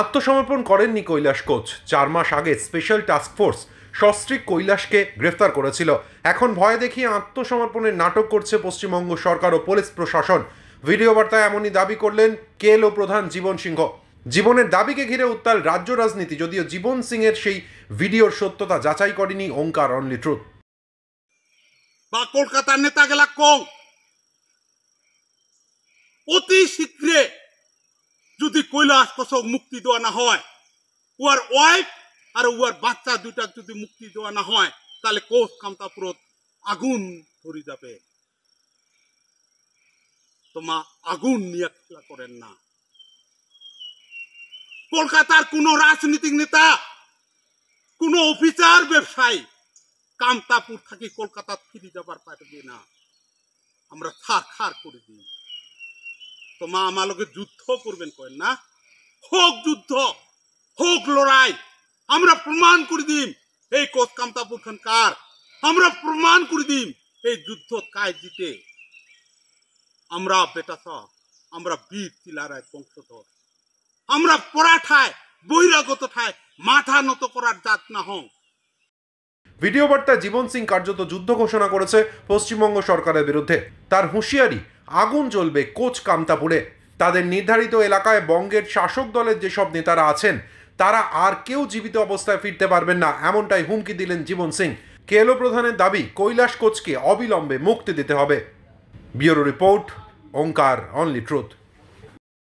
আত্মসমর্পণ করেননি কৈলাস কোচ চার মাস আগে স্পেশাল টাস্ক ফোর্স সস্ত্রীক কৈলাসকে গ্রেফতার করেছিল এখন ভয় দেখিয়ে আত্মসমর্পণের নাটক করছে পশ্চিমবঙ্গ সরকার ও পুলিশ প্রশাসন ভিডিও বার্তায় এমনই দাবি করলেন কেল ও প্রধান জীবন সিংহ জীবনের দাবিকে ঘিরে উত্তাল রাজ্য রাজনীতি যদিও জীবন সিংয়ের সেই ভিডিওর সত্যতা যাচাই করেনি ওঙ্কার অনলি ট্রুথ বা কলকাতার নেতা গেলা কম অতি শীঘ্রে কৈলাস কচক মুক্তি দেওয়া না হয় উয়ার ওয়াইফ আর উয়ার বাচ্চা দুইটা যদি মুক্তি দেওয়া না হয় তাহলে কোচ কামতাপুরত আগুন ধরে যাবে তোমা আগুন নিয়ে খেলা করেন না কলকাতার কোন রাজনৈতিক নেতা কোন অফিসার ব্যবসায়ী কামতাপুর থাকি কলকাতা ফিরে যাবার পারবে না আমরা খার খার করে দিই তোমা মা আমালোকে যুদ্ধ করবেন কয়েন না হোক যুদ্ধ হোক লড়াই আমরা প্রমাণ করে দিম এই কোচ কামতাপুর খান কার আমরা প্রমাণ করে দিম এই যুদ্ধ কায় জিতে আমরা বেটা সব আমরা বীর চিলারায় বংশধর আমরা পরাঠায় বহিরাগত ঠায় মাথা নত করার জাত না হোক ভিডিও বার্তায় জীবন সিং কার্যত যুদ্ধ ঘোষণা করেছে পশ্চিমবঙ্গ সরকারের বিরুদ্ধে তার হুঁশিয়ারি আগুন জ্বলবে কোচ কামতাপুরে তাদের নির্ধারিত এলাকায় বঙ্গের শাসক দলের যেসব নেতারা আছেন তারা আর কেউ জীবিত অবস্থায় ফিরতে পারবেন না এমনটাই হুমকি দিলেন জীবন সিং কেলো প্রধানের দাবি কৈলাস কোচকে অবিলম্বে মুক্তি দিতে হবে bureau report Omkar only truth